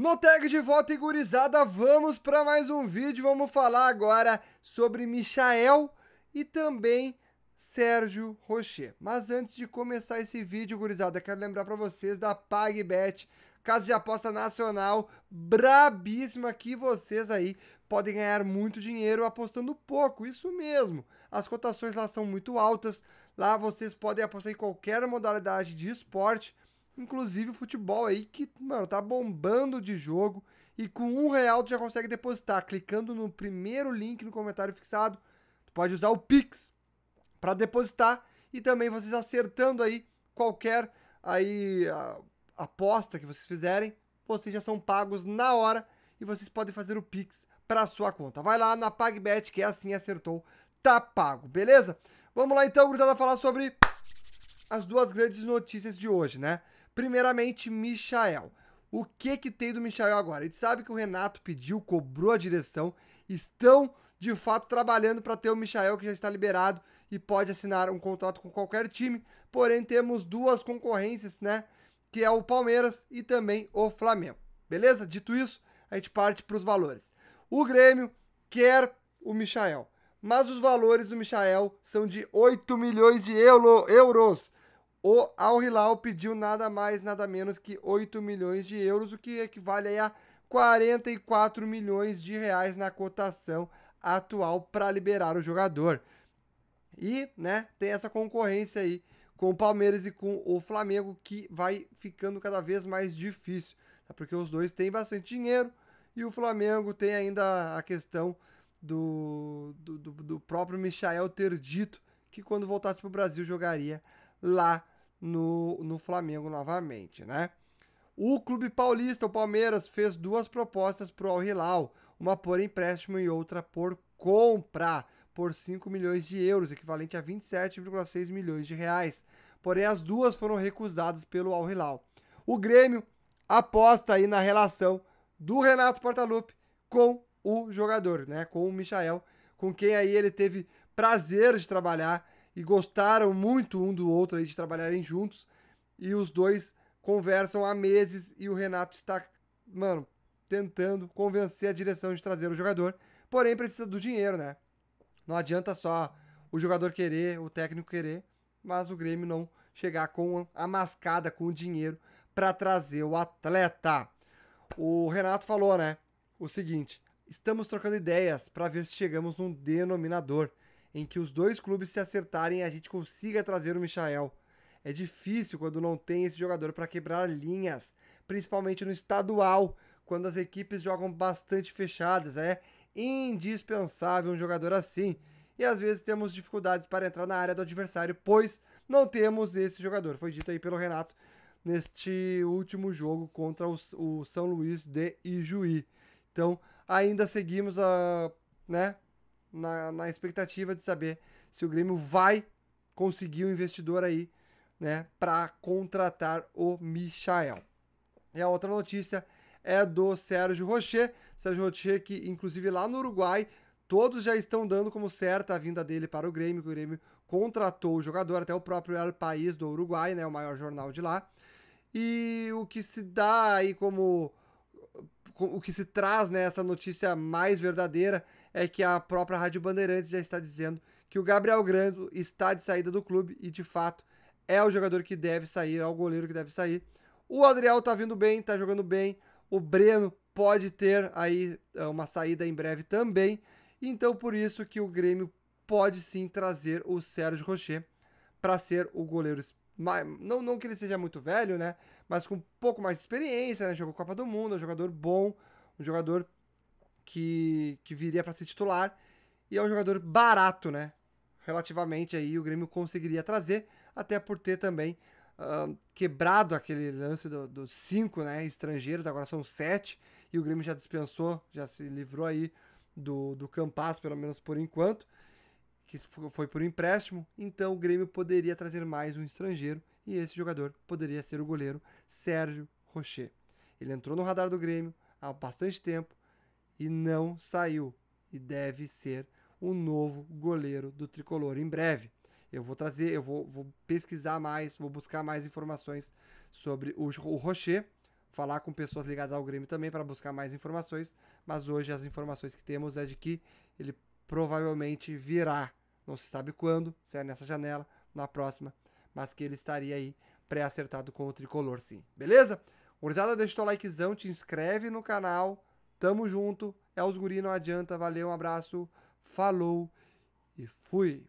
No tag de volta e gurizada, vamos para mais um vídeo. Vamos falar agora sobre Michael e também Sérgio Rocher. Mas antes de começar esse vídeo, gurizada, quero lembrar para vocês da PagBet, casa de aposta nacional brabíssima que vocês aí podem ganhar muito dinheiro apostando pouco. Isso mesmo. As cotações lá são muito altas. Lá vocês podem apostar em qualquer modalidade de esporte Inclusive o futebol aí que, mano, tá bombando de jogo. E com um real tu já consegue depositar. Clicando no primeiro link no comentário fixado, tu pode usar o Pix para depositar. E também vocês acertando aí qualquer aí aposta que vocês fizerem, vocês já são pagos na hora e vocês podem fazer o Pix para sua conta. Vai lá na PagBet, que é assim acertou, tá pago, beleza? Vamos lá então, gurizada, falar sobre as duas grandes notícias de hoje, né? Primeiramente, Michael. O que que tem do Michael agora? A gente sabe que o Renato pediu, cobrou a direção, estão de fato trabalhando para ter o Michael que já está liberado e pode assinar um contrato com qualquer time. Porém, temos duas concorrências, né? Que é o Palmeiras e também o Flamengo. Beleza? Dito isso, a gente parte para os valores. O Grêmio quer o Michael, mas os valores do Michael são de 8 milhões de euro, euros. O Al Hilal pediu nada mais, nada menos que 8 milhões de euros, o que equivale a 44 milhões de reais na cotação atual para liberar o jogador. E, né, tem essa concorrência aí com o Palmeiras e com o Flamengo que vai ficando cada vez mais difícil, tá? porque os dois têm bastante dinheiro e o Flamengo tem ainda a questão do, do, do próprio Michael ter dito que quando voltasse para o Brasil jogaria lá no, no Flamengo novamente, né? O clube paulista, o Palmeiras, fez duas propostas para o Al Hilal, uma por empréstimo e outra por compra, por 5 milhões de euros, equivalente a 27,6 milhões de reais. Porém, as duas foram recusadas pelo Al Hilal. O Grêmio aposta aí na relação do Renato Portaluppi com o jogador, né, com o Michael, com quem aí ele teve prazer de trabalhar e gostaram muito um do outro aí de trabalharem juntos. E os dois conversam há meses e o Renato está, mano, tentando convencer a direção de trazer o jogador. Porém, precisa do dinheiro, né? Não adianta só o jogador querer, o técnico querer, mas o Grêmio não chegar com a mascada, com o dinheiro para trazer o atleta. O Renato falou, né? O seguinte: estamos trocando ideias para ver se chegamos num denominador em que os dois clubes se acertarem e a gente consiga trazer o Michael. É difícil quando não tem esse jogador para quebrar linhas, principalmente no estadual, quando as equipes jogam bastante fechadas. É indispensável um jogador assim. E às vezes temos dificuldades para entrar na área do adversário, pois não temos esse jogador. Foi dito aí pelo Renato neste último jogo contra o, São Luís de Ijuí. Então, ainda seguimos a, né, na, na expectativa de saber se o Grêmio vai conseguir um investidor aí, né, para contratar o Michael. E a outra notícia é do Sérgio Rocher. Sérgio Rocher, que inclusive lá no Uruguai, todos já estão dando como certa a vinda dele para o Grêmio, que o Grêmio contratou o jogador, até o próprio El País do Uruguai, né, o maior jornal de lá. E o que se dá aí como. O que se traz nessa né, notícia mais verdadeira é que a própria Rádio Bandeirantes já está dizendo que o Gabriel Grando está de saída do clube e, de fato, é o jogador que deve sair, é o goleiro que deve sair. O Adriel está vindo bem, está jogando bem. O Breno pode ter aí é, uma saída em breve também. Então, por isso que o Grêmio pode sim trazer o Sérgio Rocher para ser o goleiro. Não, não que ele seja muito velho, né? Mas com um pouco mais de experiência, né? Jogou Copa do Mundo, é um jogador bom, um jogador que, que viria para ser titular. E é um jogador barato, né? Relativamente aí o Grêmio conseguiria trazer, até por ter também uh, quebrado aquele lance dos do cinco né, estrangeiros, agora são sete, e o Grêmio já dispensou, já se livrou aí do, do Campas, pelo menos por enquanto, que foi por empréstimo. Então o Grêmio poderia trazer mais um estrangeiro, e esse jogador poderia ser o goleiro Sérgio Rocher. Ele entrou no radar do Grêmio há bastante tempo, e não saiu e deve ser o novo goleiro do tricolor em breve. Eu vou trazer, eu vou, vou pesquisar mais, vou buscar mais informações sobre o, o Rocher, falar com pessoas ligadas ao Grêmio também para buscar mais informações, mas hoje as informações que temos é de que ele provavelmente virá, não se sabe quando, se é nessa janela, na próxima, mas que ele estaria aí pré-acertado com o tricolor, sim. Beleza? Gurizada, deixa o teu likezão, te inscreve no canal Tamo junto. É os guri, não adianta. Valeu, um abraço. Falou e fui.